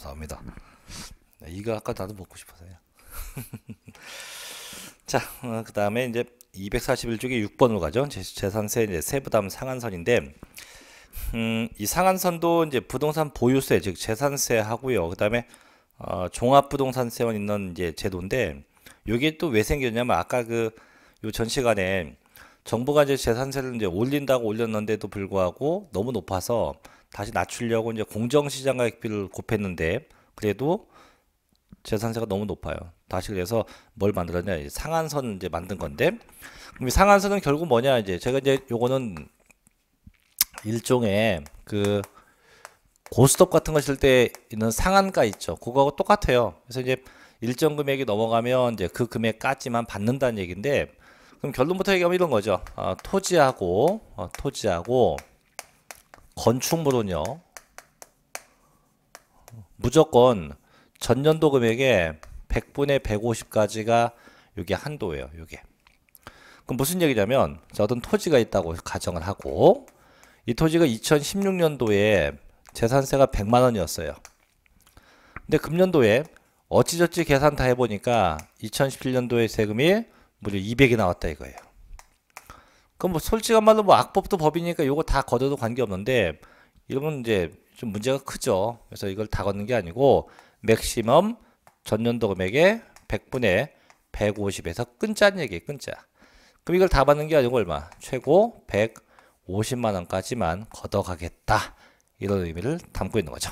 감사합니다. 네, 이거 아까 나도 먹고 싶어서요. 자, 어, 그 다음에 이제 241쪽에 6번으로 가죠. 재산세 이제 세부담 상한선인데, 음, 이 상한선도 이제 부동산 보유세, 즉 재산세하고요. 그 다음에 어, 종합부동산세원 있는 이제 제도인데, 이게 또 왜 생겼냐면 아까 그요전 시간에 정부가 이제 재산세를 이제 올린다고 올렸는데도 불구하고 너무 높아서 다시 낮추려고 이제 공정시장 가격비를 곱했는데 그래도 재산세가 너무 높아요. 다시 그래서 뭘 만들었냐 이제 상한선 이제 만든 건데 그럼 이 상한선은 결국 뭐냐 이제 제가 이제 요거는 일종의 그 고스톱 같은 거쓸때 있는 상한가 있죠. 그거하고 똑같아요. 그래서 이제 일정 금액이 넘어가면 이제 그 금액까지만 받는다는 얘기인데 그럼 결론부터 얘기하면 이런 거죠. 어, 토지하고 어, 토지하고 건축물은요. 무조건 전년도 금액의 100분의 150까지가 이게 한도예요. 이게. 그럼 무슨 얘기냐면 어떤 토지가 있다고 가정을 하고 이 토지가 2016년도에 재산세가 100만 원이었어요. 근데 금년도에 어찌저찌 계산 다 해보니까 2017년도에 세금이 무려 200이 나왔다 이거예요. 그럼 뭐 솔직한 말로 뭐 악법도 법이니까 요거 다 걷어도 관계없는데 이러면 이제 좀 문제가 크죠. 그래서 이걸 다 걷는 게 아니고 맥시멈 전년도 금액의 100분의 150에서 끈자는 얘기예요. 끈짜. 그럼 이걸 다 받는 게 아니고 얼마? 최고 150만 원까지만 걷어가겠다. 이런 의미를 담고 있는 거죠.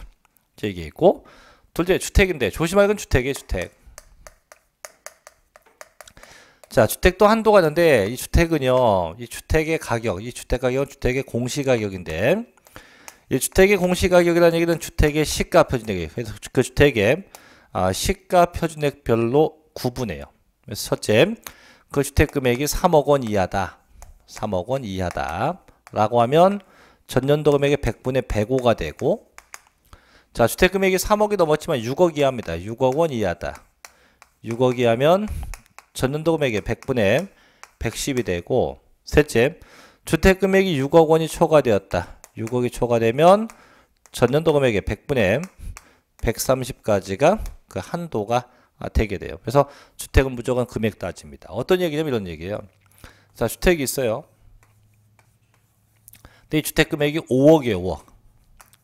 이제 이게 있고 둘째 주택인데 조심할 건 주택이에요. 주택. 자, 주택도 한도가 있는데 이 주택은요. 이 주택의 가격, 이 주택 가격은 주택의 공시 가격인데 이 주택의 공시 가격이라는 얘기는 주택의 시가 표준액이에요. 그래서 그 주택의 아, 시가 표준액별로 구분해요. 그래서 첫째, 그 주택 금액이 3억 원 이하다. 3억 원 이하다. 라고 하면 전년도 금액의 100분의 105가 되고 자 주택 금액이 3억이 넘었지만 6억 이하입니다. 6억 원 이하다. 6억 이하면 전년도 금액의 100분의 110이 되고 셋째 주택 금액이 6억 원이 초과되었다. 6억이 초과되면 전년도 금액의 100분의 130까지가 그 한도가 되게 돼요. 그래서 주택은 무조건 금액 따집니다. 어떤 얘기냐면 이런 얘기예요. 자, 주택이 있어요. 근데 이 주택 금액이 5억이에요, 5억.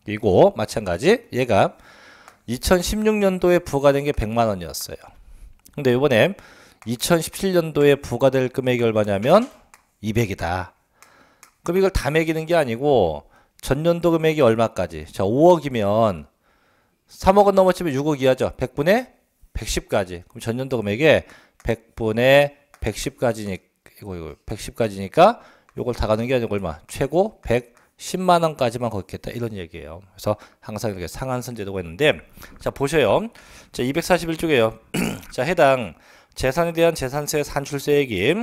이고 마찬가지 얘가 2016년도에 부과된 게 100만 원이었어요. 근데 이번에 2017년도에 부과될 금액이 얼마냐면 200이다. 그럼 이걸 다 매기는 게 아니고 전년도 금액이 얼마까지? 자, 5억이면 3억은 넘었지만 6억 이하죠. 100분의 110까지. 그럼 전년도 금액에 100분의 110까지니까 이거 이거 110까지니까 요걸 다 가는 게 아니고 얼마? 최고 110만 원까지만 걷겠다. 이런 얘기예요. 그래서 항상 이렇게 상한선 제도가 있는데 자, 보셔요. 자, 241쪽에요. 자, 해당 재산에 대한 재산세 산출세액이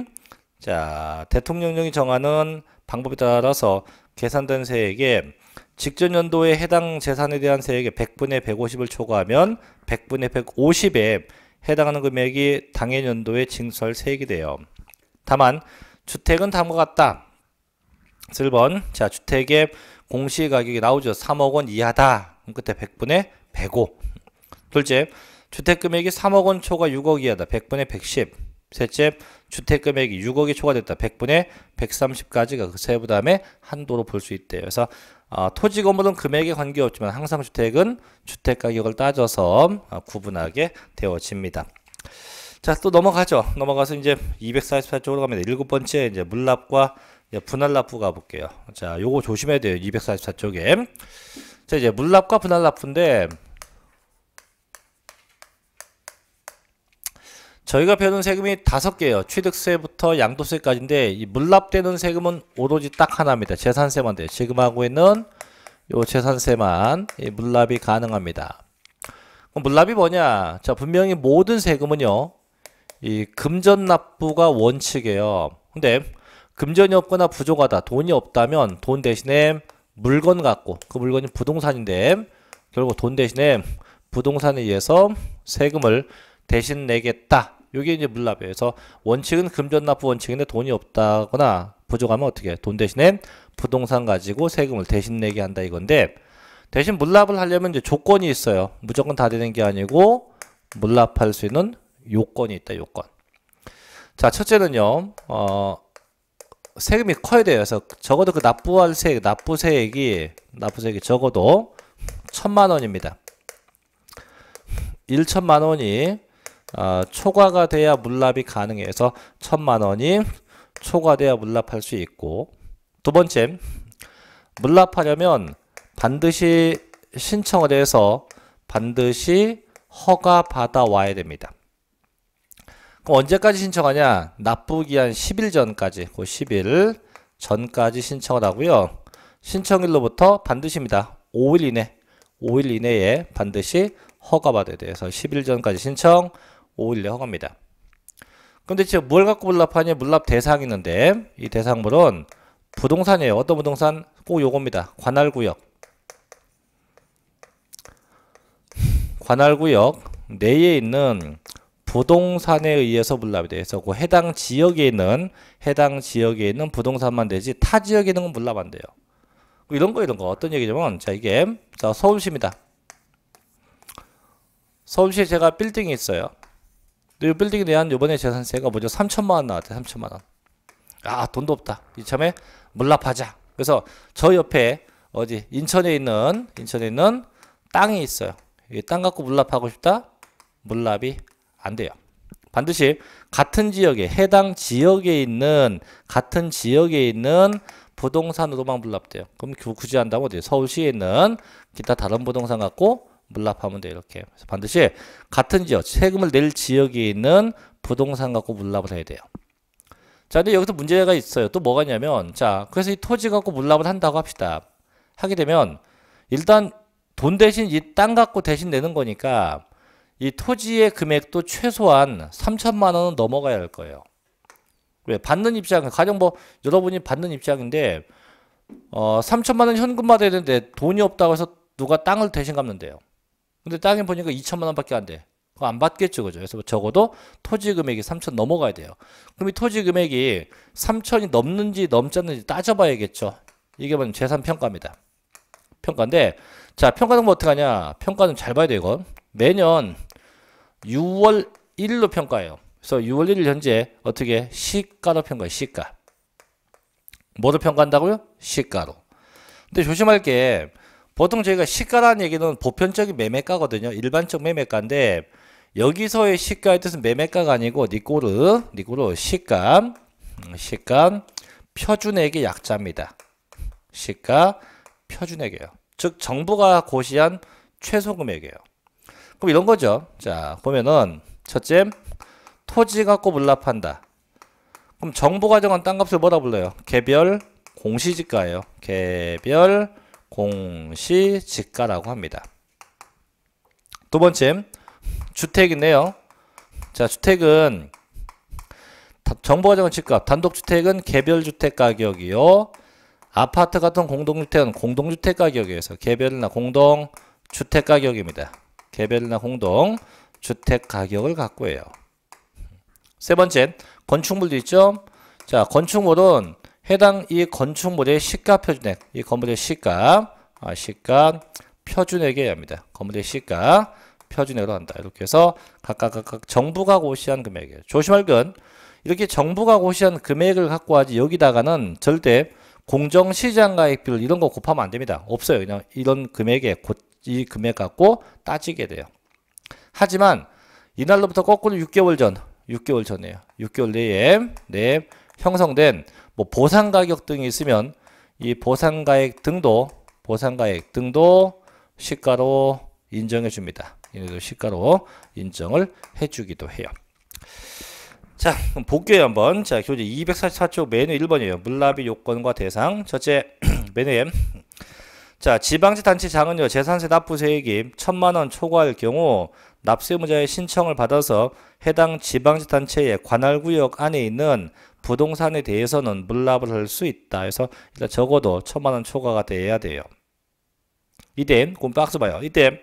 자 대통령령이 정하는 방법에 따라서 계산된 세액에 직전 연도에 해당 재산에 대한 세액의 100분의 150을 초과하면 100분의 150에 해당하는 금액이 당해 연도에 징수할 세액이 돼요. 다만 주택은 다음과 같다. 1번 자 주택의 공시가격이 나오죠. 3억 원 이하다. 그때 100분의 105. 둘째 주택금액이 3억 원 초과 6억 이하다. 100분의 110. 셋째, 주택금액이 6억이 초과됐다. 100분의 130까지가 그 세부담의 한도로 볼 수 있대요. 그래서 어, 토지 건물은 금액에 관계없지만 항상 주택은 주택 가격을 따져서 어, 구분하게 되어집니다. 자, 또 넘어가죠. 넘어가서 이제 244쪽으로 가면 일곱 번째 이제 물납과 이제 분할납부 가볼게요. 자, 요거 조심해야 돼요. 244쪽에. 자, 이제 물납과 분할납부인데 저희가 배우는 세금이 다섯 개예요. 취득세부터 양도세까지인데 이 물납되는 세금은 오로지 딱 하나입니다. 재산세만 돼요. 지금 하고 있는 요 재산세만 물납이 가능합니다. 물납이 뭐냐? 자, 분명히 모든 세금은요. 이 금전 납부가 원칙이에요. 근데 금전이 없거나 부족하다. 돈이 없다면 돈 대신에 물건 갖고 그 물건이 부동산인데 결국 돈 대신에 부동산에 의해서 세금을 대신 내겠다 이게 이제 물납이에요. 그래서 원칙은 금전납부 원칙인데 돈이 없다거나 부족하면 어떻게 돈 대신에 부동산 가지고 세금을 대신 내게 한다 이건데 대신 물납을 하려면 이제 조건이 있어요. 무조건 다 되는 게 아니고 물납할 수 있는 요건이 있다. 요건. 자 첫째는요. 어, 세금이 커야 돼요. 그래서 적어도 그 납부할 세액, 납부세액이 납부세액이 적어도 천만 원입니다. 1천만 원이 어, 초과가 돼야 물납이 가능해서 천만 원이 초과돼야 물납할 수 있고 두 번째 물납하려면 반드시 신청을 해서 반드시 허가 받아 와야 됩니다. 그럼 언제까지 신청하냐? 납부기한 10일 전까지, 그 10일 전까지 신청을 하고요. 신청일로부터 반드시입니다. 5일 이내, 5일 이내에 반드시 허가받아야 돼서 10일 전까지 신청, 5일내 허가니다 근데 지금 뭘 갖고 물납하냐? 물납 대상이 있는데 이 대상물은 부동산이에요. 어떤 부동산? 꼭 요겁니다. 관할구역. 관할구역 내에 있는 부동산에 의해서 물납이 돼서 그 해당 지역에 있는 해당 지역에 있는 부동산만 되지 타 지역에 있는 건 물납 안 돼요. 뭐 이런 거 이런 거 어떤 얘기냐면 자 이게 자 서울시입니다. 서울시에 제가 빌딩이 있어요. 이 빌딩에 대한 요번에 재산세가 먼저 3천만 원 나왔대. 3천만 원. 아 돈도 없다. 이참에 물납하자. 그래서 저 옆에 어디 인천에 있는 인천에 있는 땅이 있어요. 땅 갖고 물납하고 싶다. 물납이 안 돼요. 반드시 같은 지역에 해당 지역에 있는 같은 지역에 있는 부동산으로만 물납돼요. 그럼 굳이 한다면 어디 서울시에 있는 기타 다른 부동산 갖고 물납하면 돼요 이렇게. 그래서 반드시 같은 지역, 세금을 낼 지역에 있는 부동산 갖고 물납을 해야 돼요. 자, 근데 여기서 문제가 있어요. 또 뭐가 있냐면, 자, 그래서 이 토지 갖고 물납을 한다고 합시다. 하게 되면, 일단 돈 대신 이 땅 갖고 대신 내는 거니까, 이 토지의 금액도 최소한 3천만 원은 넘어가야 할 거예요. 왜? 받는 입장, 가령 뭐, 여러분이 받는 입장인데, 어, 3천만 원 현금 받아야 되는데 돈이 없다고 해서 누가 땅을 대신 갚는데요. 근데 땅에 보니까 2천만 원밖에 안 돼. 그거 안 받겠죠, 그죠? 그래서 적어도 토지 금액이 3천 넘어가야 돼요. 그럼 이 토지 금액이 3천이 넘는지 넘지 않는지 따져봐야겠죠. 이게 뭐냐 재산 평가입니다. 평가인데 자 평가는 뭐 어떻게 하냐? 평가는 잘 봐야 돼 이건 매년 6월 1일로 평가해요. 그래서 6월 1일 현재 어떻게 시가로 평가해 요 시가. 뭐로 평가한다고요? 시가로. 근데 조심할 게 보통 저희가 시가라는 얘기는 보편적인 매매가거든요. 일반적 매매가인데 여기서의 시가의 뜻은 매매가가 아니고 니꼬르, 니꼬르 시가, 음, 시가 표준액의 약자입니다. 시가 표준액이에요. 즉 정부가 고시한 최소 금액이에요. 그럼 이런 거죠. 자 보면은 첫째 토지 갖고 물납한다. 그럼 정부 과정은 땅값을 뭐라 불러요? 개별 공시지가예요. 개별 공시지가라고 합니다. 두 번째, 주택인데요. 자, 주택은 정보가 정한 집값, 단독주택은 개별주택 가격이요. 아파트 같은 공동주택은 공동주택 가격이어서 개별이나 공동 주택 가격입니다. 개별이나 공동 주택 가격을 갖고 해요. 세 번째 건축물도 있죠. 자 건축물은 해당 이 건축 모델의 시가 표준액, 이 건물의 시가, 아, 시가 표준액에 합니다. 건물의 시가 표준액으로 한다. 이렇게 해서 각각 각각 정부가 고시한 금액이에요. 조심할건 이렇게 정부가 고시한 금액을 갖고 하지 여기다가는 절대 공정시장가액비율 이런 거 곱하면 안 됩니다. 없어요. 그냥 이런 금액에 곧 이 금액 갖고 따지게 돼요. 하지만 이날로부터 거꾸로 6개월 전, 6개월 전이에요. 6개월 내에 내 형성된 뭐 보상 가격 등이 있으면 이 보상 가액 등도 보상 가액 등도 시가로 인정해 줍니다. 얘네도 시가로 인정을 해 주기도 해요. 자, 그럼 볼게요, 한번. 자, 교재 244쪽 메뉴 1번이에요. 물납의 요건과 대상. 첫째, 메뉴 M. 자, 지방세 단체장은요, 재산세 납부 세액이 천만원 초과할 경우 납세무자의 신청을 받아서 해당 지방세 단체의 관할구역 안에 있는 부동산에 대해서는 물납을 할 수 있다. 그래서 일단 적어도 천만 원 초과가 돼야 돼요. 이때 그 박스 봐요. 이때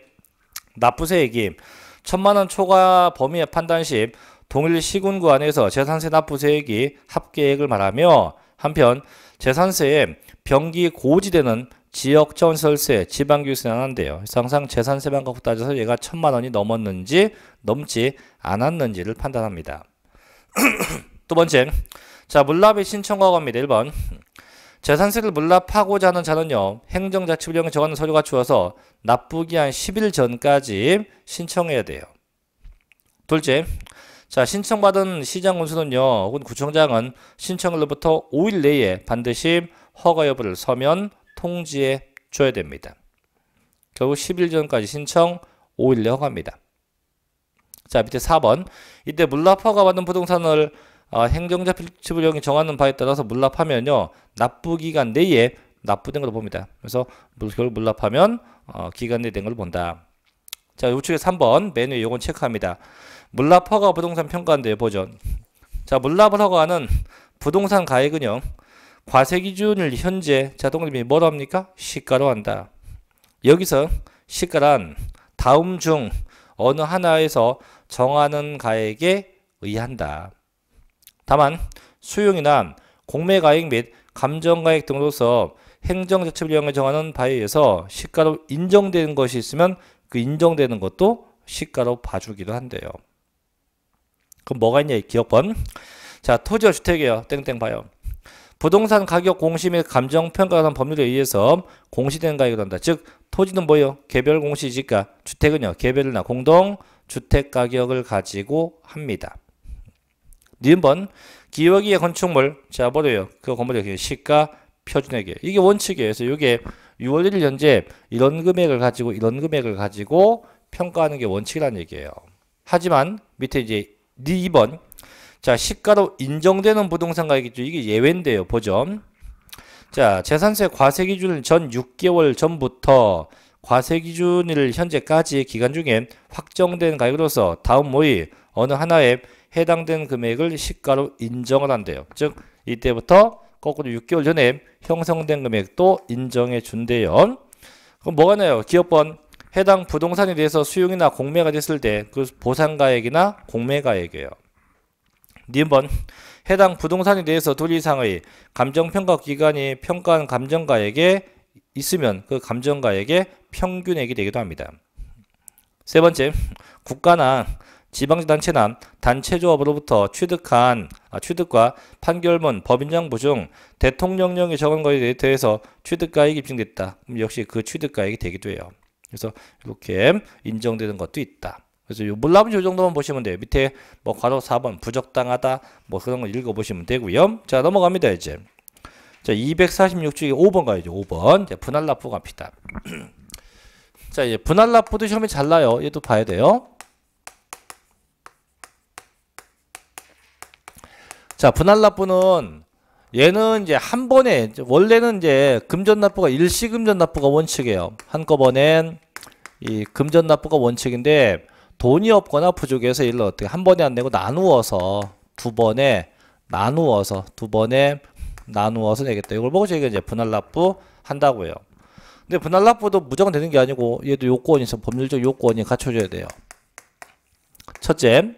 납부세액이 천만 원 초과 범위의 판단 시 동일 시군구 안에서 재산세 납부세액이 합계액을 말하며 한편 재산세에 병기 고지되는 지역 전설세, 지방교육세 안한대요. 항상 재산세만 갖고 따져서 얘가 천만 원이 넘었는지 넘지 않았는지를 판단합니다. 두 번째, 자, 물납의 신청과 겁니다. 1번. 재산세를 물납하고자 하는 자는요. 행정자치부령에 정하는 서류가 주어서 납부기 한 10일 전까지 신청해야 돼요. 둘째, 자 신청받은 시장군수는요 혹은 구청장은 신청일로부터 5일 내에 반드시 허가 여부를 서면 통지해 줘야 됩니다. 결국 10일 전까지 신청 5일 내 허가입니다. 자 밑에 4번 이때 물납 허가 받은 부동산을 어, 행정자 필치부령이 정하는 바에 따라서 물납하면요 납부 기간 내에 납부된 걸로 봅니다. 그래서 결국 물납하면 어, 기간 내에 된 걸로 본다. 자, 우측에 3번 메뉴 에 요건 체크합니다. 물납 허가 부동산 평가인데 버전. 자, 물납을 허가하는 부동산 가액은요. 과세 기준을 현재 자동립이 뭐로 합니까? 시가로 한다. 여기서 시가란 다음 중 어느 하나에서 정하는 가액에 의한다. 다만 수용이나 공매가액 및 감정가액 등으로서 행정자치법 령을 정하는 바에 의해서 시가로 인정되는 것이 있으면 그 인정되는 것도 시가로 봐주기도 한대요. 그럼 뭐가 있냐 기억번. 자 토지와 주택이에요. 땡땡 봐요. 부동산 가격 공시 및 감정평가상 법률에 의해서 공시된 가액을 한다. 즉 토지는 뭐예요? 개별 공시지가 주택은요. 개별이나 공동 주택 가격을 가지고 합니다. 2번 기역의 건축물 자 뭐래요? 그 건물의 시가 표준액에 이게 원칙이에요. 그래서 이게 6월 1일 현재 이런 금액을 가지고 이런 금액을 가지고 평가하는 게 원칙이라는 얘기예요. 하지만 밑에 이제 2번 자 시가로 인정되는 부동산 가격이죠. 이게 예외인데요. 보점 자 재산세 과세 기준을 전 6개월 전부터 과세 기준일 현재까지 기간 중에 확정된 가격으로서 다음 모의 어느 하나의 해당된 금액을 시가로 인정을 한대요. 즉 이때부터 거꾸로 6개월 전에 형성된 금액도 인정해 준대요. 그럼 뭐가 나요? 기업번 해당 부동산에 대해서 수용이나 공매가 됐을 때 그 보상가액이나 공매가액이에요. 니번 해당 부동산에 대해서 둘 이상의 감정평가 기관이 평가한 감정가액에 있으면 그 감정가액의 평균액이 되기도 합니다. 세 번째, 국가나 지방자치단체는 단체조합으로부터 취득한 아, 취득과 판결문, 법인정부중 대통령령이 적은 것에 대해서 취득가액이 입증됐다. 음, 역시 그 취득가액이 되기도 해요. 그래서 이렇게 인정되는 것도 있다. 그래서 요 물라분 요 정도만 보시면 돼요. 밑에 뭐 괄호 4번 부적당하다 뭐 그런 거 읽어보시면 되고요. 자 넘어갑니다 이제. 자 246쪽에 5번 가야죠. 5번 분할 납부 갑시다자 이제 분할 납부도 시험이잘 나요. 얘도 봐야 돼요. 자, 분할 납부는 얘는 이제 한 번에 원래는 이제 금전 납부가 일시 금전 납부가 원칙이에요. 한꺼번엔 이 금전 납부가 원칙인데 돈이 없거나 부족해서 일을 어떻게 한 번에 안 내고 나누어서 두 번에 나누어서 두 번에 나누어서 내겠다. 이걸 보고 저희가 이제 분할 납부 한다고요. 근데 분할 납부도 무조건 되는 게 아니고 얘도 요건이 있어. 법률적 요건이 갖춰져야 돼요. 첫째,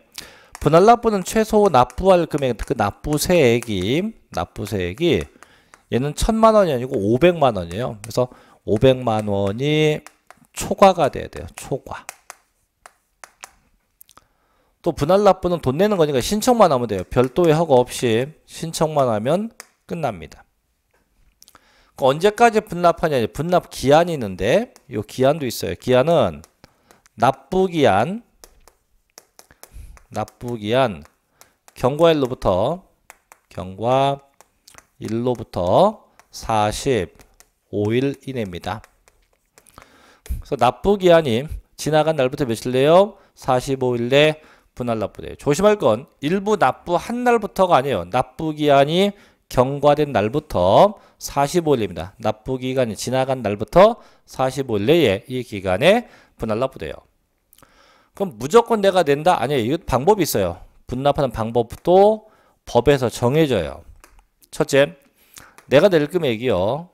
분할 납부는 최소 납부할 금액, 그 납부세액이, 납부세액이 얘는 천만 원이 아니고 오백만 원이에요. 그래서 오백만 원이 초과가 돼야 돼요. 초과. 또 분할 납부는 돈 내는 거니까 신청만 하면 돼요. 별도의 허가 없이 신청만 하면 끝납니다. 그 언제까지 분납하냐 분납 기한이 있는데 이 기한도 있어요. 기한은 납부 기한 납부기한 경과 일로부터 경과 일로부터 45일 이내입니다. 그래서 납부기한이 지나간 날부터 며칠래요? 45일 내 분할 납부돼요. 조심할 건 일부 납부 한 날부터가 아니에요. 납부기한이 경과된 날부터 45일입니다. 납부기간이 지나간 날부터 45일 내에 이 기간에 분할 납부돼요. 그럼 무조건 내가 낸다? 아니에요. 이거 방법이 있어요. 분납하는 방법도 법에서 정해져요. 첫째, 내가 낼 금액이요.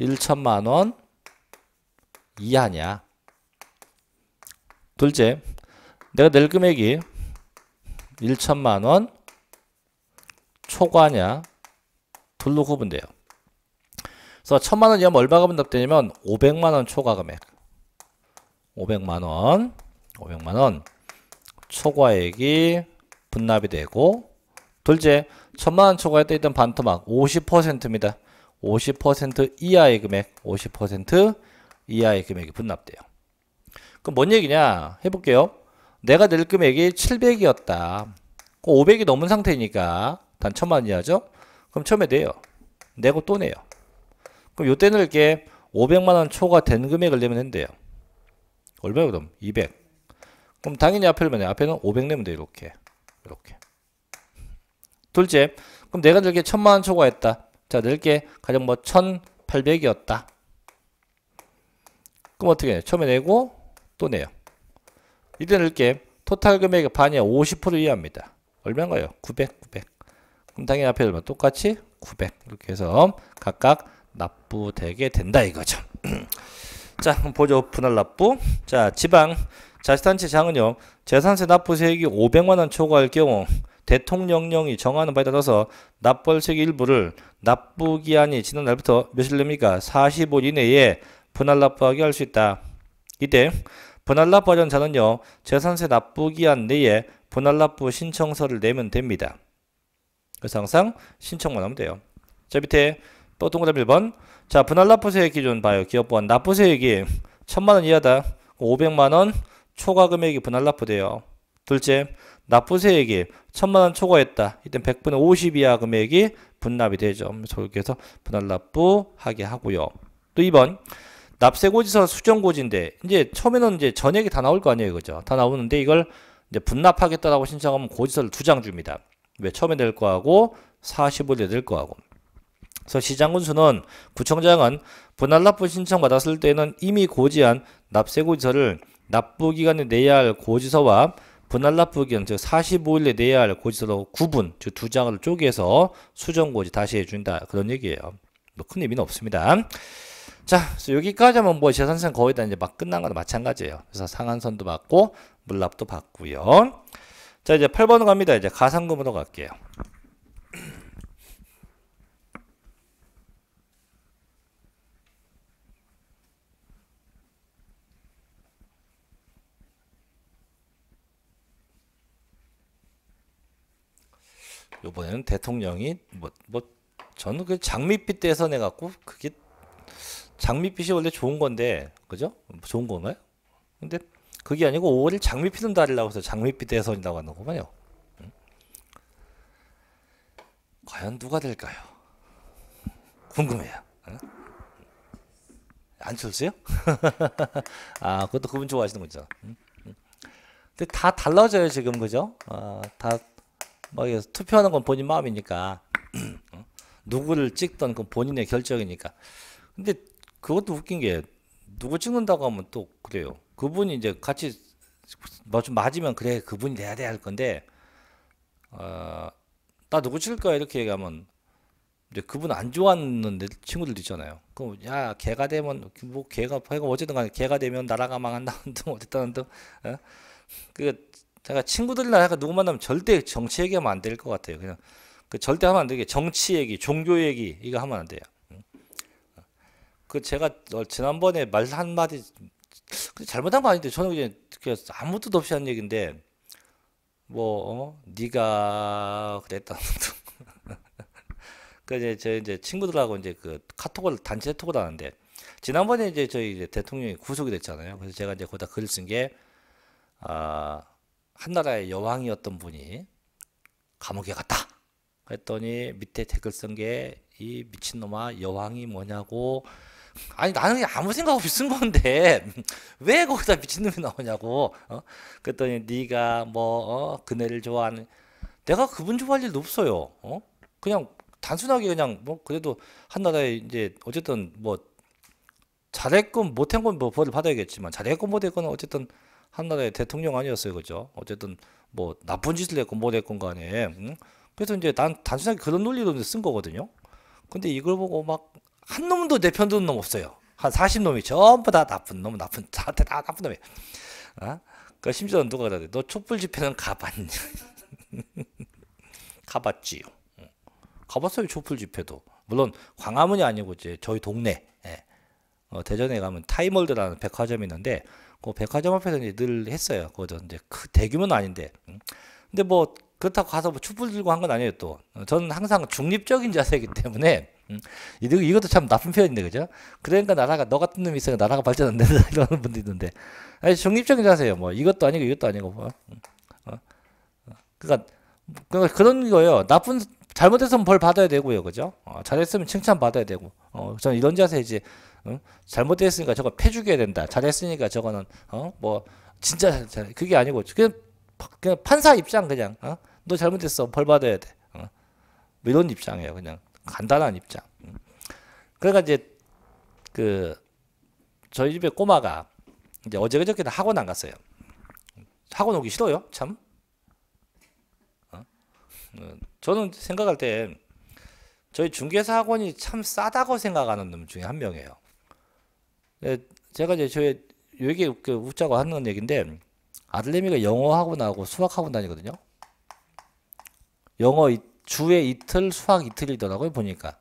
1천만 원 이하냐. 둘째, 내가 낼 금액이 1천만 원 초과냐 둘로 구분돼요. 그래서 천만 원 이하면 얼마가 분납되냐면 500만 원 초과 금액. 500만원 500만원 초과액이 분납이 되고 둘째 1 천만원 초과했다 했던 반토막 50%입니다 50% 이하의 금액 50% 이하의 금액이 분납돼요 그럼 뭔 얘기냐 해볼게요 내가 낼 금액이 700이었다 500이 넘은 상태니까 단1 천만원 이하죠 그럼 처음에 돼요 내고 또 내요 그럼 요때 넣을게 500만원 초과된 금액을 내면 된대요 얼마야 그럼? 200. 그럼 당연히 앞에를 뭐냐? 앞에는 500 내면 돼 이렇게. 이렇게. 둘째, 그럼 내가 늘게 1 0 0 0만원 초과했다. 자, 늘게 가령 뭐 1800이었다. 그럼 어떻게 해? 처음에 내고 또 내요. 이때 늘게 토탈 금액의 반이 50% 이하입니다. 얼마인가요? 900, 900. 그럼 당연히 앞에 얼마? 똑같이 900. 이렇게 해서 각각 납부되게 된다 이거죠. 자, 보조 분할 납부. 자, 지방 자치단체 장은요. 재산세 납부 세액이 500만 원 초과할 경우 대통령령이 정하는 바에 따라서 납부세액 할 일부를 납부 기한이 지난 날부터 며칠 내입니까? 45일 이내에 분할 납부하게 할 수 있다. 이때 분할 납부하려는 자는요. 재산세 납부 기한 내에 분할 납부 신청서를 내면 됩니다. 그래서 항상 신청만 하면 돼요. 자 밑에 또 동그라미 1번 자, 분할 납부세액 기준 봐요. 기업 보안 납부세액이 천만 원 이하다. 500만 원 초과 금액이 분할 납부돼요. 둘째, 납부세액이 천만 원 초과했다. 이땐 100분의 50 이하 금액이 분납이 되죠. 그래서 분할 납부하게 하고요. 또 2번, 납세고지서 수정고지인데 이제 처음에는 이제 전액이 다 나올 거 아니에요, 그죠? 다 나오는데 이걸 이제 분납하겠다라고 신청하면 고지서를 두 장 줍니다. 왜 처음에 낼 거하고 45일에 낼 거하고. 그래서 시장군수는 구청장은 분할납부 신청 받았을 때는 이미 고지한 납세고지서를 납부기간에 내야 할 고지서와 분할납부기간 즉 45일에 내야 할 고지서로 구분 즉 두 장을 쪼개서 수정고지 다시 해준다 그런 얘기예요. 뭐 큰 의미는 없습니다. 자, 그래서 여기까지 하면 뭐 재산세 는 거의 다 이제 막 끝난 거나 마찬가지예요. 그래서 상한선도 받고 물납도 받고요. 자, 이제 8번 으로 갑니다. 이제 가상금으로 갈게요. 요번에는 대통령이 뭐뭐 뭐 저는 그 장밋빛 대선해 갖고 그게 장밋빛이 원래 좋은 건데 그죠? 좋은 건가요? 근데 그게 아니고 5월 에 장미 피는 달이라고 해서 장밋빛 대선이라고 하는 거만요. 음? 과연 누가 될까요? 궁금해요. 음? 안철수요? 아, 그것도 그분 좋아하시는 거죠. 음? 근데 다 달라져요, 지금, 그죠? 아, 다막 뭐 투표하는 건 본인 마음이니까 어? 누구를 찍던 그 본인의 결정이니까. 근데 그것도 웃긴 게 누구 찍는다고 하면 또 그래요. 그분이 이제 같이 뭐좀 맞으면 그래 그분이 돼야 돼할 건데 어, 나 누구 찍을 거야 이렇게 얘기하면 이제 그분 안 좋아하는 친구들도 있잖아요. 그럼 야 걔가 되면 뭐 걔가 걔가 어쨌든 간에 걔가 되면 나라가 망한다 든 어쨌든 든 어? 그 제가 친구들이나 약간 누구 만나면 절대 정치 얘기하면 안 될 것 같아요. 그냥 그 절대 하면 안 되게 정치 얘기, 종교 얘기 이거 하면 안 돼요. 그 제가 지난번에 말 한 마디 잘못한 거 아닌데 저는 그냥 아무 뜻 없이 한 얘기인데 뭐 어? 네가 그랬다. 그 이제 저 이제 친구들하고 이제 그 카톡을 단체 톡을 하는데 지난번에 이제 저희 이제 대통령이 구속이 됐잖아요. 그래서 제가 이제 거기다 글을 쓴 게 아. 한나라의 여왕이었던 분이 감옥에 갔다. 했더니 밑에 댓글 쓴 게 이 미친놈아 여왕이 뭐냐고 아니 나는 아무 생각 없이 쓴 건데 왜 거기다 미친놈이 나오냐고 어? 그랬더니 네가 뭐 어? 그네를 좋아하는 내가 그분 좋아할 일도 없어요 어? 그냥 단순하게 그냥 뭐 그래도 한나라에 이제 어쨌든 뭐 잘했건 못한 건뭐 벌을 받아야겠지만 잘했건 못했건 어쨌든 한나라의 대통령 아니었어요, 그죠? 어쨌든 뭐 나쁜 짓을 했고못 했건 간에 응? 그래서 이제 난 단순하게 그런 논리로 쓴 거거든요. 근데 이걸 보고 막 한 놈도 내편도놈 없어요. 한 40놈이 전부 다 나쁜 놈, 나쁜, 나한테 다 나쁜 놈이야. 어? 그 심지어 는 누가 그러대. 너 촛불 집회는 가봤냐 가봤지요. 가봤어요, 촛불 집회도. 물론 광화문이 아니고 이제 저희 동네 예. 어, 대전에 가면 타이멀드라는 백화점이 있는데 그 백화점 앞에서 이제 늘 했어요. 그거 이제 그 대규모는 아닌데. 음. 근데 뭐 그렇다고 가서 뭐 촛불 들고 한 건 아니에요 또. 어, 저는 항상 중립적인 자세이기 때문에 음, 이 이것도 참 나쁜 표현인데, 그죠? 그러니까 나라가, 너 같은 놈이 있으니까 나라가 발전 안 된다, 이러는 분도 있는데. 아니, 중립적인 자세요. 예 뭐, 이것도 아니고, 이것도 아니고, 뭐. 음. 어. 어. 그러니까, 그러니까 그런 거예요. 나쁜, 잘못했으면 벌 받아야 되고요, 그죠? 어, 잘했으면 칭찬 받아야 되고. 어, 저는 이런 자세 이제 응? 잘못됐으니까 저거 패주게 된다. 잘했으니까 저거는 어뭐 진짜 잘, 잘 그게 아니고 그냥, 그냥 판사 입장 그냥 어? 너 잘못했어 벌 받아야 돼. 어? 이런 입장이에요. 그냥 간단한 입장. 그러니까 이제 그 저희 집에 꼬마가 이제 어제 그저께는 학원 안 갔어요. 학원 오기 싫어요, 참. 어? 어? 저는 생각할 때 저희 중개사 학원이 참 싸다고 생각하는 놈 중에 한 명이에요. 예, 제가 이제 저의 여기 그 웃자고 하는 얘기인데 아들내미가 영어하고 나고 수학하고 다니거든요. 영어 이, 주에 이틀 수학 이틀이더라고요 보니까.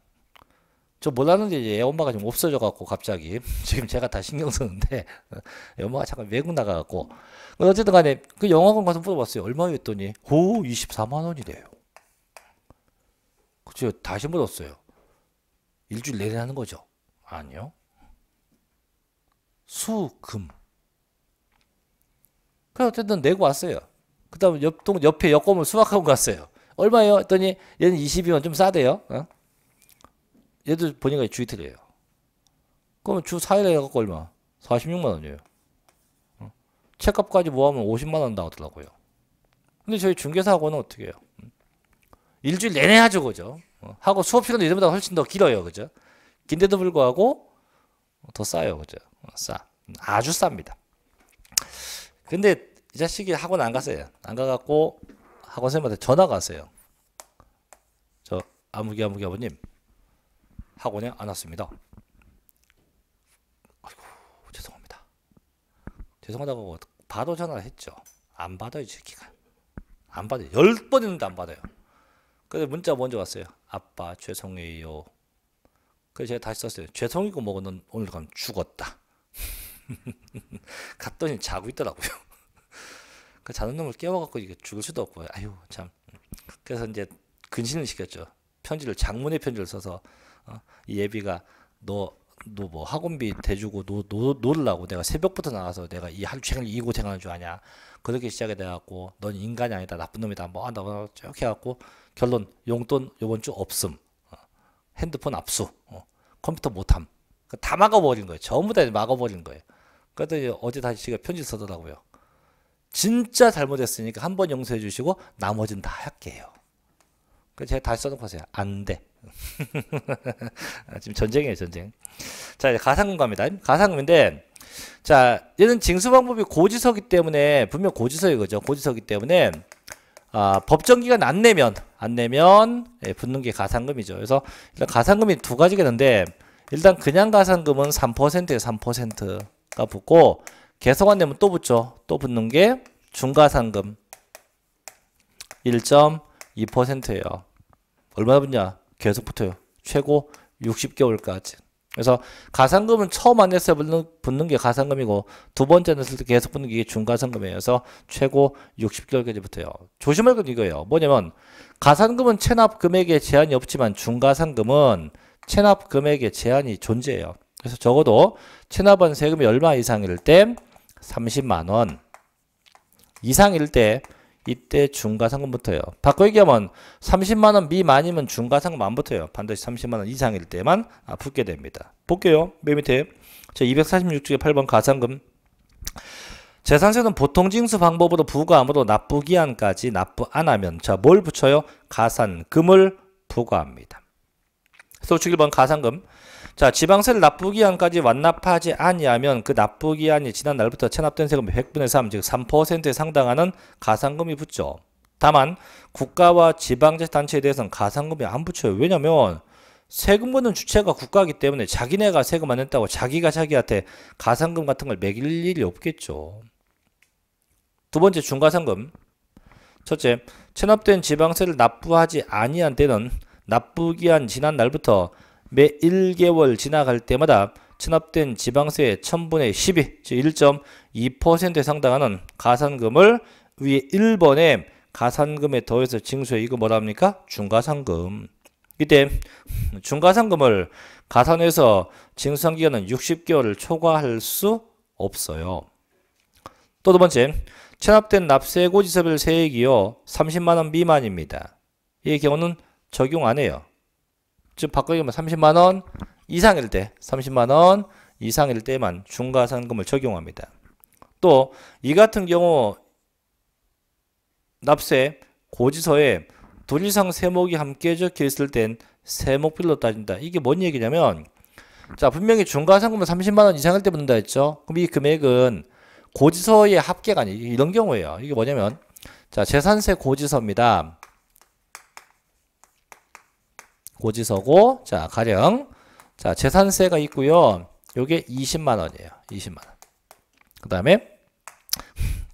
저 몰랐는데 이제 엄마가 좀 없어져 갖고 갑자기 지금 제가 다 신경 쓰는데 엄마가 잠깐 외국 나가 갖고 어쨌든 간에 그 영어학원 가서 물어봤어요 얼마였더니오 24만 원이래요 그쵸 다시 물었어요 일주일 내내 하는 거죠 아니요 수금. 그래 어쨌든 내고 왔어요. 그다음 옆동 옆에 역검을 수학하고 갔어요. 얼마예요? 했더니 얘는 22원 좀 싸대요. 어? 얘도 보니까 주 이틀이에요. 그러면 주 4일에 갖고 얼마? 46만 원이에요. 어? 책값까지 모아면 50만 원 나오더라고요. 근데 저희 중개사하고는 어떻게 해요? 음. 일주일 내내 하죠, 그죠? 어? 하고 수업 시간도 예전보다 훨씬 더 길어요, 그죠? 긴데도 불구하고 더 싸요, 그죠? 싸. 아주 쌉니다. 근데 이 자식이 학원 안 갔어요. 안 가갖고 학원 생한테 전화가 왔요저 아무기 아무기 아버님 학원에 안 왔습니다. 아이고 죄송합니다. 죄송하다고 바로 전화를 했죠. 안 받아요, 새끼가. 안 받아요. 열번 했는데 안 받아요. 그래서 문자 먼저 왔어요. 아빠 죄송해요. 그래서 제가 다시 썼어요. 죄송이고 뭐고는 오늘 그 죽었다. 갔더니 자고 있더라고요. 그 자는 놈을 깨워갖고 이게 죽을 수도 없고, 아유, 참. 그래서 이제 근신을 시켰죠. 편지를, 장문의 편지를 써서, 어, 이 예비가 너, 너 뭐 학원비 대주고 너, 너, 놀라고 내가 새벽부터 나와서 내가 이 하루 종일 이 고생하는 줄 아냐. 그렇게 시작이 돼갖고, 넌 인간이 아니다. 나쁜 놈이다. 뭐 한다고 쭉 해갖고, 결론, 용돈 요번 주 없음. 어, 핸드폰 압수. 어, 컴퓨터 못함. 그 다 막아버린 거예요. 전부 다 막아버린 거예요. 그랬더니 어제 다시 제가 편지 써더라고요. 진짜 잘못했으니까 한 번 용서해 주시고 나머지는 다 할게요. 그 제가 다시 써놓고 하세요. 안 돼. 아, 지금 전쟁이에요, 전쟁. 자, 이제 가상금 갑니다. 가상금인데, 자, 얘는 징수 방법이 고지서기 때문에, 분명 고지서이거죠. 고지서기 때문에, 아, 법정기간 안 내면, 안 내면, 예, 붙는 게 가상금이죠. 그래서, 일단 가상금이 두 가지겠는데, 일단 그냥 가상금은 3%에요, 3%. 가 붙고 계속 안 되면 또 붙죠. 또 붙는 게 중과상금 1.2%예요. 얼마나 붙냐? 계속 붙어요. 최고 60개월까지. 그래서 가상금은 처음 안 했어요. 붙는, 붙는 게 가상금이고 두 번째 냈을 때 계속 붙는 게 중가상금이에요. 그래서 최고 60개월까지 붙어요. 조심할 건 이거예요. 뭐냐면 가상금은 체납 금액에 제한이 없지만 중가상금은 체납 금액에 제한이 존재해요. 그래서 적어도 체납은 세금이 얼마 이상일 때 30만원 이상일 때 이때 중과상금 부터요 바꿔 얘기하면 30만원 미만이면 중과상금 안 붙어요. 반드시 30만원 이상일 때만 아, 붙게 됩니다. 볼게요. 맨 밑에 저 246쪽에 8번 가상금 재산세는 보통 징수 방법으로 부과함으로 납부기한까지 납부 안 하면 자 뭘 붙여요? 가산금을 부과합니다. 그래서 51번 가산금 자, 지방세를 납부기한까지 완납하지 아니하면 그 납부기한이 지난 날부터 체납된 세금 100분의 3, 즉 3%에 상당하는 가산금이 붙죠. 다만 국가와 지방자치단체에 대해서는 가산금이 안 붙여요. 왜냐면 세금 걷는 주체가 국가이기 때문에 자기네가 세금 안 냈다고 자기가 자기한테 가산금 같은 걸 매길 일이 없겠죠. 두 번째 중과산금 첫째, 체납된 지방세를 납부하지 아니한 때는 납부기한 지난 날부터 매 1개월 지나갈 때마다 체납된 지방세의 1000분의 12, 즉 1.2%에 상당하는 가산금을 위에 1번에 가산금에 더해서 징수해 이거 뭐라 합니까? 중가산금 이때 중가산금을 가산해서 징수한 기간은 60개월을 초과할 수 없어요. 또 두 번째, 체납된 납세고지서별 세액이요. 30만원 미만입니다. 이 경우는 적용 안 해요. 즉 바꿔주면 30만 원 이상일 때 30만 원 이상일 때만 중과상금을 적용합니다. 또 이 같은 경우 납세 고지서에 둘 이상 세목이 함께 적혀 있을 땐 세목별로 따진다. 이게 뭔 얘기냐면 자 분명히 중과상금은 30만 원 이상일 때 붙는다 했죠. 그럼 이 금액은 고지서의 합계가 아니 이런 경우예요. 이게 뭐냐면 자 재산세 고지서입니다. 고지서고 자 가령 자 재산세가 있고요 요게 20만원이에요 20만원 그 다음에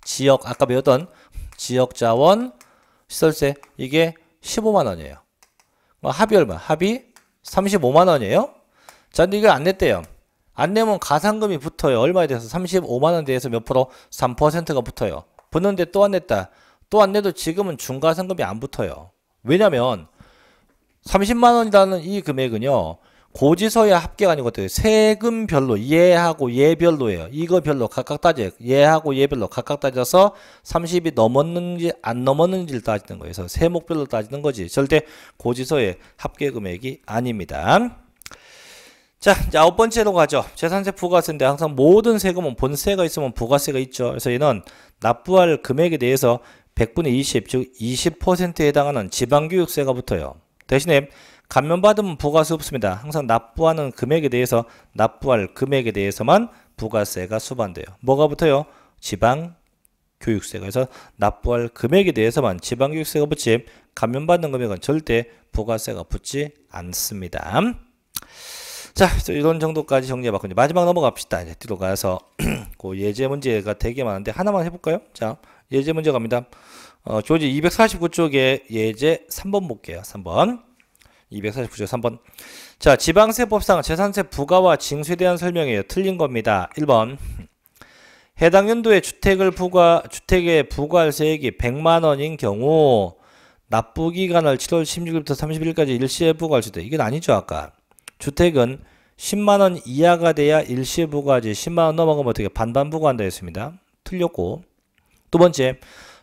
지역 아까 배웠던 지역자원 시설세 이게 15만원이에요 뭐 합이 얼마? 합이 35만원이에요 자 근데 이걸 안 냈대요 안 내면 가산금이 붙어요 얼마에 대해서 35만원 에 대해서 몇 프로? 3%가 붙어요 붙는데 또 안 냈다 또 안 내도 지금은 중과상금이 안 붙어요 왜냐면 30만 원이라는 이 금액은요. 고지서에 합계가 아니것 같아요. 세금별로 예하고 예별로예요. 이거별로 각각 따져 예하고 예별로 각각 따져서 30이 넘었는지 안 넘었는지를 따지는 거예요. 그래서 세목별로 따지는 거지. 절대 고지서의 합계 금액이 아닙니다. 자, 자, 아홉 번째로 가죠. 재산세 부가세인데 항상 모든 세금은 본세가 있으면 부가세가 있죠. 그래서 얘는 납부할 금액에 대해서 100분의 20, 즉 20%에 해당하는 지방교육세가 붙어요. 대신에 감면받으면 부과세 없습니다. 항상 납부하는 금액에 대해서 납부할 금액에 대해서만 부과세가 수반돼요. 뭐가 붙어요? 지방 교육세가 해서 납부할 금액에 대해서만 지방 교육세가 붙지 감면받는 금액은 절대 부과세가 붙지 않습니다. 자, 이런 정도까지 정리해봤군요. 마지막 넘어갑시다. 이제 뒤로 가서 그 예제 문제가 되게 많은데 하나만 해볼까요? 자, 예제 문제 갑니다. 어, 조지 249쪽에 예제 3번 볼게요. 3번. 2 4 9쪽 3번. 자, 지방세법상 재산세 부과와 징수에 대한 설명이에요. 틀린 겁니다. 1번. 해당 연도에 주택을 부과, 주택에 부과세액이 할 100만원인 경우, 납부기간을 7월 16일부터 3 1일까지 일시에 부과할 수 있다. 이건 아니죠, 아까. 주택은 10만원 이하가 돼야 일시에 부과하지, 10만원 넘어가면 어떻게 반반 부과한다 했습니다. 틀렸고. 두 번째,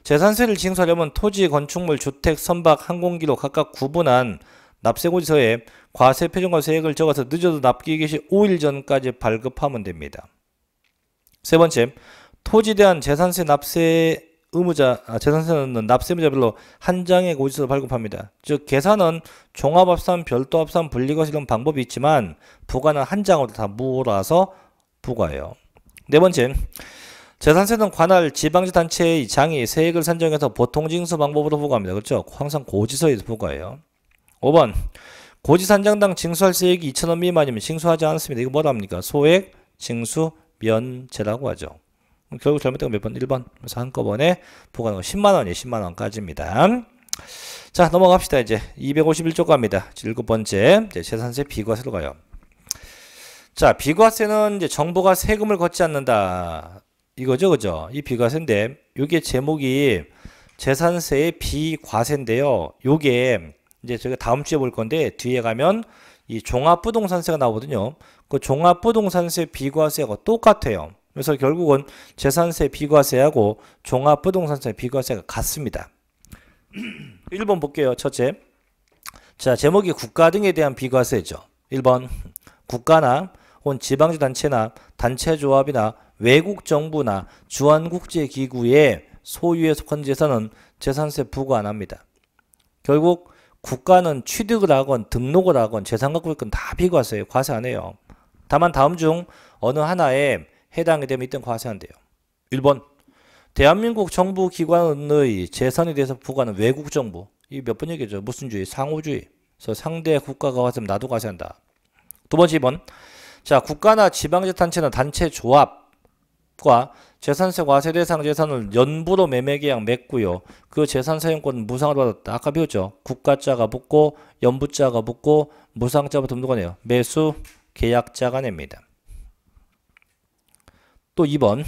재산세를 징수하려면 토지, 건축물, 주택, 선박, 항공기로 각각 구분한 납세고지서에 과세 표준과 세액을 적어서 늦어도 납기 기시 5일 전까지 발급하면 됩니다. 세 번째, 토지에 대한 재산세 납세 의무자, 아, 재산세는 납세 의무자별로 한 장의 고지서를 발급합니다. 즉, 계산은 종합합산, 별도합산, 분리거세 이 방법이 있지만 부과는 한 장으로 다 몰아서 부과해요. 네 번째, 재산세는 관할 지방자치단체의 장이 세액을 산정해서 보통징수 방법으로 부과합니다. 그렇죠? 항상 고지서에서 부과해요. 5번 고지산정당 징수할 세액이 2천원 미만이면 징수하지 않습니다. 이거 뭐라 합니까? 소액 징수 면제라고 하죠. 음, 결국 잘못된 건 몇 번? 1번. 그래서 한꺼번에 부과하는 거 10만원이에요. 10만원까지입니다. 자 넘어갑시다. 이제 251조 갑니다. 7 번째 이제 재산세 비과세로 가요. 자 비과세는 이제 정부가 세금을 걷지 않는다. 이거죠, 그죠? 이 비과세인데, 요게 제목이 재산세의 비과세인데요. 요게 이제 제가 다음 주에 볼 건데, 뒤에 가면 이 종합부동산세가 나오거든요. 그 종합부동산세 비과세가 똑같아요. 그래서 결국은 재산세 비과세하고 종합부동산세 비과세가 같습니다. 1번 볼게요. 첫째. 자, 제목이 국가 등에 대한 비과세죠. 1번 국가나 혹은 지방자단체나 단체조합이나 외국 정부나 주한국제기구의 소유에 속한 재산은 재산세 부과 안 합니다. 결국 국가는 취득을 하건 등록을 하건 재산 갖고 있건 다 비과세예요. 과세 안 해요. 다만 다음 중 어느 하나에 해당이 되면 이땐 과세한대요. 1번 대한민국 정부 기관의 재산에 대해서 부과는 외국 정부 이 몇 번 얘기죠. 무슨주의? 상호주의. 그래서 상대 국가가 과세면 나도 과세한다. 두 번째 2번 자 국가나 지방재단체나 단체 조합 과 재산세 과세대상 재산을 연부로 매매계약 맺고요. 그 재산 사용권은 무상으로 받았다. 아까 배웠죠. 국가자가 붙고 연부자가 붙고 무상자부터 누가 내요. 매수 계약자가 냅니다. 또 2번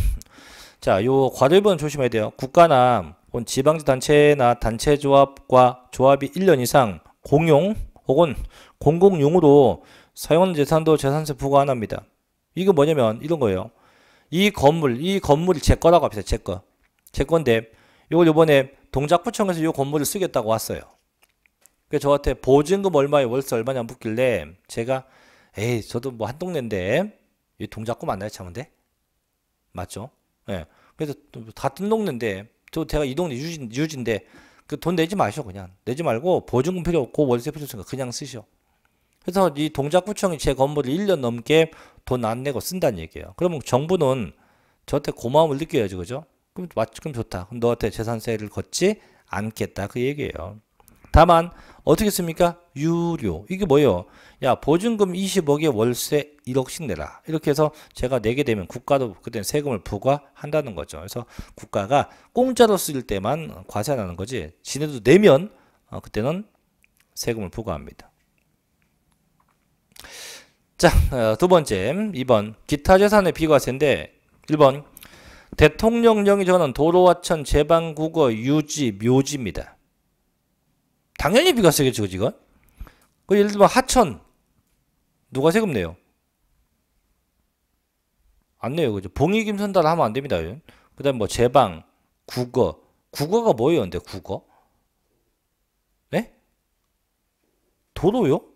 자, 요 과도입은 조심해야 돼요. 국가나 지방자 단체나 단체 조합과 조합이 1년 이상 공용 혹은 공공용으로 사용하는 재산도 재산세 부과 안 합니다. 이거 뭐냐면 이런 거예요. 이 건물, 이 건물이 제 거라고 합시다. 제 거. 제 건데 이걸 요번에 동작구청에서 이 건물을 쓰겠다고 왔어요. 그 저한테 보증금 얼마에 월세 얼마냐 묻길래 제가 에이 저도 뭐 한 동네인데 이 동작구 맞나요 참은데 맞죠? 예. 그래서 다뜬 동네인데 저 제가 이 동네 유지, 유지인데 그 돈 내지 마셔 그냥 내지 말고 보증금 필요 없고 월세 필요 없으니까 그냥 쓰셔. 그래서 이 동작구청이 제 건물을 1년 넘게 돈안 내고 쓴다는 얘기예요. 그러면 정부는 저한테 고마움을 느껴야지 그죠? 그럼 맞지? 좋다. 그럼 너한테 재산세를 걷지 않겠다. 그 얘기예요. 다만 어떻게 씁니까? 유료. 이게 뭐예요? 야 보증금 20억에 월세 1억씩 내라. 이렇게 해서 제가 내게 되면 국가도 그때 세금을 부과한다는 거죠. 그래서 국가가 공짜로 쓰일 때만 과세 하는 거지. 지네도 내면 어, 그때는 세금을 부과합니다. 자, 어, 두 번째 2번 기타 재산의 비과세인데 1번 대통령령이 저는 도로와천 제방국어 유지 묘지입니다. 당연히 비과세겠죠, 지금. 그 예를 들면 하천 누가 세금 내요? 안 내요, 그죠? 봉이김선달 하면 안 됩니다. 그다음 에뭐 제방, 국어, 국어가 뭐예요, 근데 국어? 네? 도로요?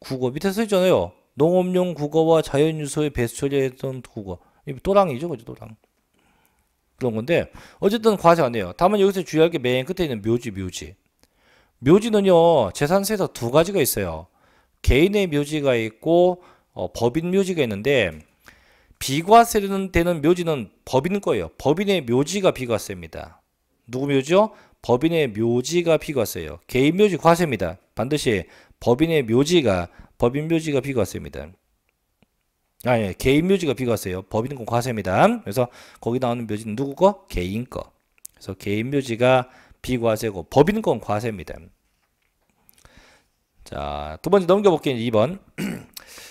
국어 밑에 서 있잖아요. 농업용 국어와 자연유소의 배수 처리했던 국어. 이 또랑이죠, 그죠, 또랑. 그런 건데 어쨌든 과세 안 해요. 다만 여기서 주의할 게 맨 끝에 있는 묘지, 묘지. 묘지는요 재산세에서 두 가지가 있어요. 개인의 묘지가 있고 어, 법인 묘지가 있는데 비과세는 되는 묘지는 법인 거예요. 법인의 묘지가 비과세입니다. 누구 묘지요? 법인의 묘지가 비과세예요. 개인 묘지 과세입니다. 반드시 법인의 묘지가 법인 묘지가 비과세입니다. 아 예, 개인 묘지가 비과세요. 법인은 과세입니다. 그래서 거기 나오는 묘지는 누구 거? 개인 거. 그래서 개인 묘지가 비과세고 법인권 과세입니다. 자, 두 번째 넘겨볼게요. 2번.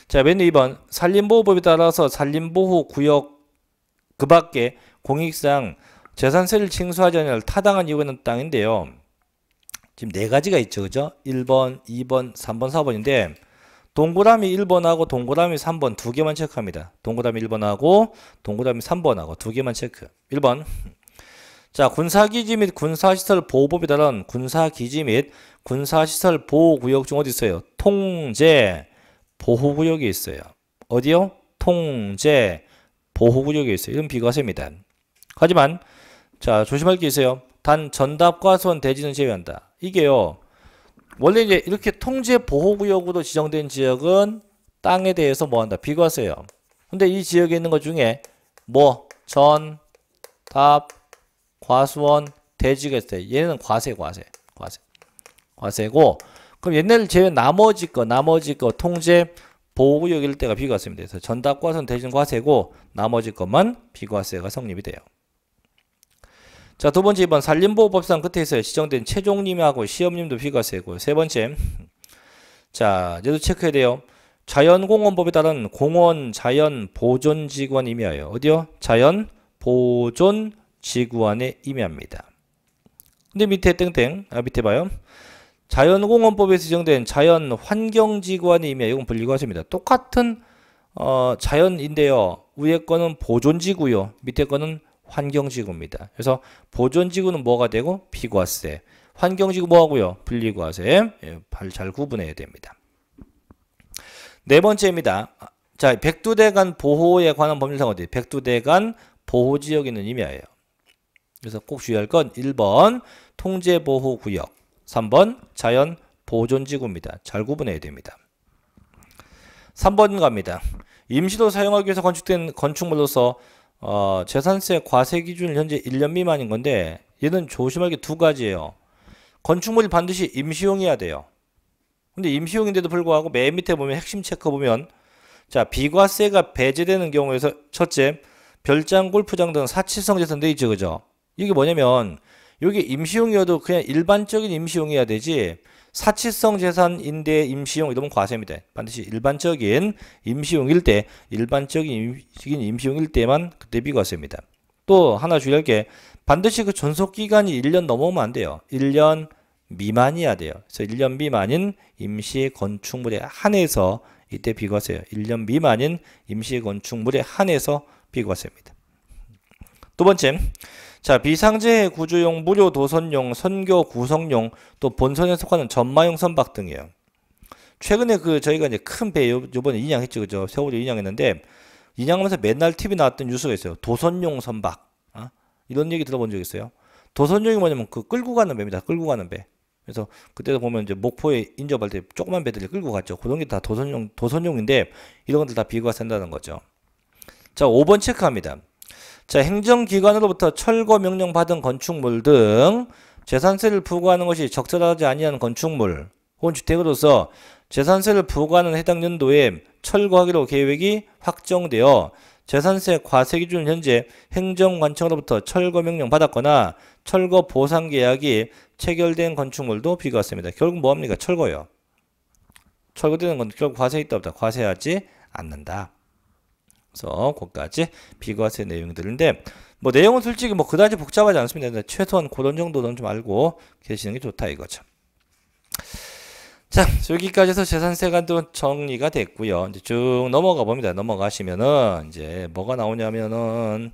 자, 맨 2번. 산림보호법에 따라서 산림보호 구역 그 밖에 공익상 재산세를 징수하지 않을 타당한 이유가 있는 땅인데요. 지금 네 가지가 있죠. 그죠? 1번, 2번, 3번, 4번인데 동그라미 1번하고 동그라미 3번 두 개만 체크합니다. 동그라미 1번하고 동그라미 3번하고 두 개만 체크. 1번. 자, 군사기지 및 군사시설 보호법에 따른 군사기지 및 군사시설 보호구역 중 어디 있어요? 통제 보호구역이 있어요. 어디요? 통제 보호구역이 있어요. 이건 비과세입니다. 하지만 자 조심할 게 있어요. 단 전답과 수원 대지는 제외한다. 이게요. 원래 이제 이렇게 통제 보호구역으로 지정된 지역은 땅에 대해서 뭐 한다? 비과세요. 근데 이 지역에 있는 것 중에 뭐, 전, 답, 과수원, 대지가 있어요. 얘는 과세, 과세, 과세. 과세고, 그럼 옛날 를 제외 나머지 거, 나머지 거 통제 보호구역일 때가 비과세입니다. 그래서 전답과선 대신 과세고, 나머지 것만 비과세가 성립이 돼요. 자, 두 번째 이번 산림보호법상 끝에서 지정된 최종님하고 시험님도 휘가세고요세 번째 자, 이제도 체크해야 돼요. 자연공원법에 따른 공원 자연 보존 지구안 임하여 어디요? 자연 보존 지구안에 임의합니다. 근데 밑에 땡땡 아 밑에 봐요. 자연공원법에 지정된 자연 환경 지구안에 임하여 이건 분리과세입니다. 똑같은 어, 자연인데요. 위에 거는 보존 지구요. 밑에 거는 환경지구입니다. 그래서 보존지구는 뭐가 되고 비과세. 환경지구 뭐하고요? 분리과세. 예, 잘 구분해야 됩니다. 네 번째입니다. 자, 백두대간 보호에 관한 법률상 어디? 백두대간 보호지역이 있는 의미예요. 그래서 꼭 주의할 건 1번 통제보호구역, 3번 자연보존지구입니다. 잘 구분해야 됩니다. 3번 갑니다. 임시로 사용하기 위해서 건축된 건축물로서 어, 재산세 과세 기준은 현재 1년 미만인 건데 얘는 조심할 게 두 가지예요. 건축물이 반드시 임시용이어야 돼요. 근데 임시용인데도 불구하고 맨 밑에 보면 핵심 체크 보면 자 비과세가 배제되는 경우에서 첫째 별장 골프장 등 사치성 재산 돼 있죠 그죠? 이게 뭐냐면 여기 임시용이어도 그냥 일반적인 임시용이어야 되지 사치성 재산 임대 임시용 이러면 과세입니다. 반드시 일반적인 임시용일 때 일반적인 임시용일 때만 그때 비과세입니다. 또 하나 주의할 게 반드시 그 존속 기간이 1년 넘어오면 안 돼요. 1년 미만이야 돼요. 그래서 1년 미만인 임시 건축물에 한해서 이때 비과세요. 1년 미만인 임시 건축물에 한해서 비과세입니다. 두 번째, 자, 비상재해 구조용, 무료 도선용, 선교 구성용, 또 본선에 속하는 전마용 선박 등이에요. 최근에 그 저희가 이제 큰 배 요번에 인양했죠. 그죠? 세월이 인양했는데 인양하면서 맨날 TV 나왔던 뉴스가 있어요. 도선용 선박. 어? 이런 얘기 들어본 적 있어요? 도선용이 뭐냐면 그 끌고 가는 배입니다. 끌고 가는 배. 그래서 그때도 보면 이제 목포에 인접할 때 조그만 배들이 끌고 갔죠. 그런 게다 도선용 도선용인데 이런 것들 다비교가된다는 거죠. 자, 5번 체크합니다. 자, 행정기관으로부터 철거 명령 받은 건축물 등 재산세를 부과하는 것이 적절하지 아니한 건축물 혹은 주택으로서 재산세를 부과하는 해당 연도에 철거하기로 계획이 확정되어 재산세 과세 기준 현재 행정관청으로부터 철거 명령 받았거나 철거 보상 계약이 체결된 건축물도 비과 같습니다. 결국 뭐합니까? 철거요. 철거되는 건 결국 과세 있다 없다 과세하지 않는다. 그래서 거기까지 비과세 내용들인데 뭐 내용은 솔직히 뭐 그다지 복잡하지 않습니다. 최소한 그런 정도는 좀 알고 계시는 게 좋다 이거죠. 자 여기까지 해서 재산세관도 정리가 됐고요. 이제 쭉 넘어가 봅니다. 넘어가시면은 이제 뭐가 나오냐면은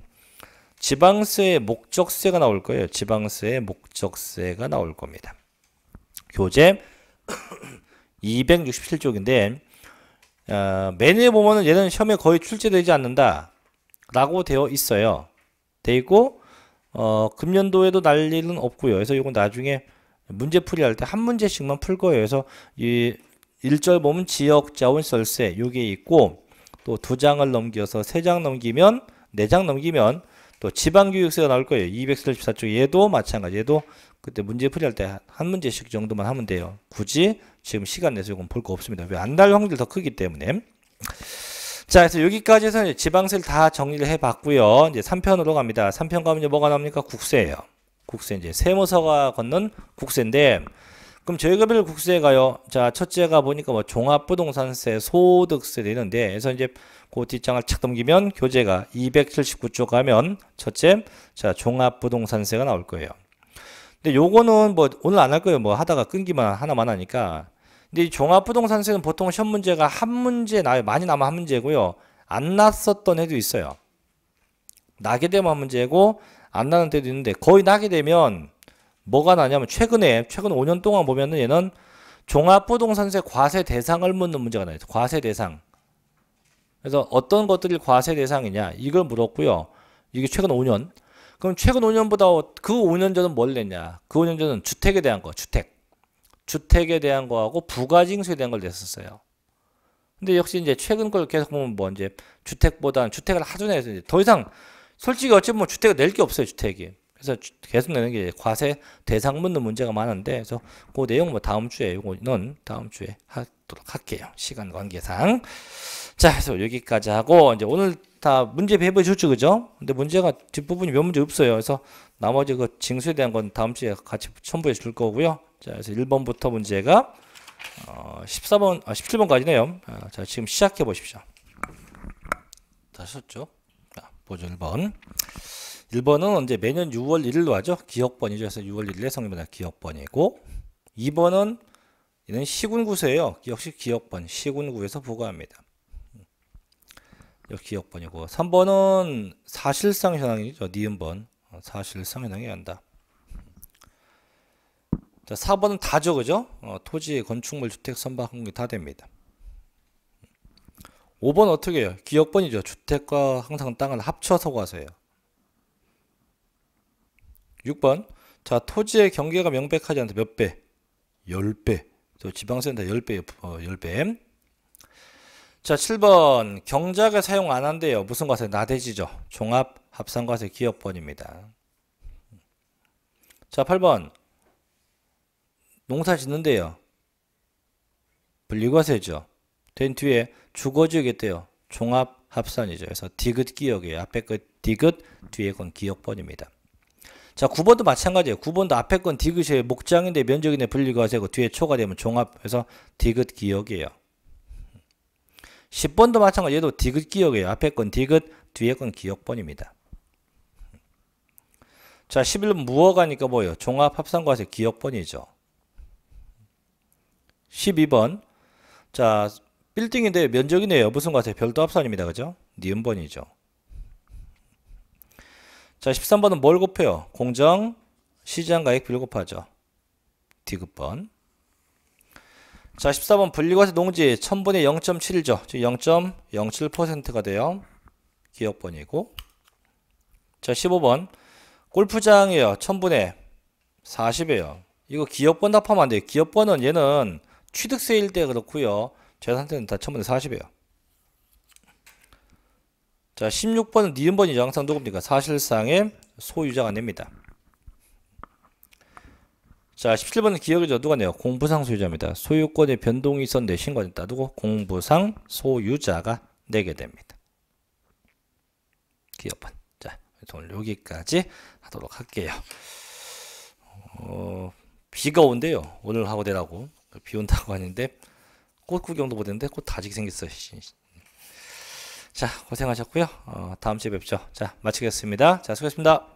지방세의 목적세가 나올 거예요. 지방세의 목적세가 나올 겁니다. 교재 267쪽인데 어, 메뉴에 보면은 얘는 시험에 거의 출제되지 않는다 라고 되어 있어요 돼 있고 어, 금년도에도 날 일은 없고요 그래서 이건 나중에 문제 풀이할 때 한 문제씩만 풀 거예요 그래서 이 1절 보면 지역 자원 설세 요게 있고 또 두 장을 넘겨서 세 장 넘기면 네 장 넘기면 또 지방교육세가 나올 거예요 234쪽 얘도 마찬가지 얘도 그때 문제 풀이할 때 한 문제씩 정도만 하면 돼요 굳이 지금 시간 내서 이건 볼 거 없습니다. 왜안달 확률이 더 크기 때문에. 자, 그래서 여기까지 해서 지방세를 다 정리를 해 봤고요. 이제 3편으로 갑니다. 3편 가면 이제 뭐가 나옵니까? 국세예요. 국세 이제 세무서가 걷는 국세인데 그럼 저희가별 국세가요. 자, 첫째가 보니까 뭐 종합부동산세, 소득세 되는데 그래서 이제 그 뒷장을 착 넘기면 교재가 279쪽 가면 첫째 자, 종합부동산세가 나올 거예요. 근데 요거는 뭐 오늘 안 할 거예요. 뭐 하다가 끊기만 하나만 하니까 근데 이 종합부동산세는 보통 시험 문제가 한 문제 나요. 많이 남아 한 문제고요. 안 났었던 애도 있어요. 나게 되면 한 문제고 안 나는 때도 있는데 거의 나게 되면 뭐가 나냐면 최근에 최근 5년 동안 보면은 얘는 종합부동산세 과세 대상을 묻는 문제가 나요. 과세 대상. 그래서 어떤 것들이 과세 대상이냐 이걸 물었고요. 이게 최근 5년. 그럼 최근 5년보다 그 5년 전은 뭘 냈냐? 그 5년 전은 주택에 대한 거, 주택. 주택에 대한 거하고 부가징수에 대한 걸 냈었어요. 근데 역시 이제 최근 걸 계속 보면 뭐 이제 주택보다는 주택을 하존해서 이제 더 이상 솔직히 어찌 보면 주택을 낼 게 없어요 주택이. 그래서 주, 계속 내는 게 과세 대상 묻는 문제가 많은데 그래서 그 내용 뭐 다음 주에 이거는 다음 주에 하도록 할게요 시간 관계상. 자 그래서 여기까지 하고 이제 오늘 다 문제 배부해 줬죠 그죠? 근데 문제가 뒷부분이 몇 문제 없어요. 그래서 나머지 그 징수에 대한 건 다음 주에 같이 첨부해 줄 거고요. 자, 그래서 1번부터 문제가 어, 14번, 아, 17번까지네요. 아, 자, 지금 시작해 보십시오. 다 썼죠? 자, 보조 1번. 1번은 이제 매년 6월 1일로 하죠. 기억번이죠. 그래서 6월 1일에 성립니다. 기억번이고 2번은 얘는 시군구세요. 역시 기억번 시군구에서 부과합니다. 역시 기억번이고 3번은 사실상 현황이죠. 니은번 어, 사실상 현황이 한다. 자, 4번은 다죠, 그죠? 어, 토지, 건축물, 주택, 선박, 항공기 다 됩니다. 5번 어떻게 해요? 기억번이죠. 주택과 항상 땅을 합쳐서 과세요. 6번. 자, 토지의 경계가 명백하지 않다. 몇 배? 10배. 또 지방세는 다 10배, 어, 10배. 자, 7번. 경작에 사용 안 한대요. 무슨 과세? 나대지죠. 종합 합산과세 기업번입니다. 자, 8번. 농사 짓는데요. 분리과세죠. 된 뒤에 주거지역이 돼요. 종합 합산이죠. 그래서 디귿 기역이에요. 앞에 건 디귿, 뒤에 건 기역번입니다. 자, 9번도 마찬가지예요. 9번도 앞에 건 디귿이에요. 목장인데 면적인데 분리과세고 뒤에 초가 되면 종합 해서 디귿 기역이에요. 10번도 마찬가지 얘도 디귿 기역이에요. 앞에 건 디귿, 뒤에 건 기역번입니다. 자, 11번 무어가니까 뭐예요? 종합합산과세 기역번이죠. 12번. 자, 빌딩인데 면적이네요. 무슨 것 같아요? 별도 합산입니다. 그죠? 니은번이죠. 자, 13번은 뭘 곱해요? 공정, 시장가액 비교곱하죠. 디귿번. 자, 14번 분리과세 농지 1000분의 0.7이죠. 즉 0.07%가 돼요. 기업번이고. 자, 15번. 골프장이에요. 1000분의 40이에요. 이거 기업번 답하면 안 돼요. 기업번은 얘는 취득세일 때 그렇고요. 재산 세는 다 천분의 40이에요. 자, 16번은 니은번이죠. 항상 누굽니까? 사실상의 소유자가 됩니다. 자, 17번은 기억의 저도가 네요. 공부상 소유자입니다. 소유권의 변동이 있었는데 신고는 따두고 공부상 소유자가 내게 됩니다. 기업은. 자, 오늘 여기까지 하도록 할게요. 어, 비가 온대요. 오늘 하고 되라고. 그 비 온다고 하는데 꽃 구경도 못했는데 꽃 다지게 생겼어요. 자 고생하셨고요. 어, 다음 주에 뵙죠. 자 마치겠습니다. 자 수고하셨습니다.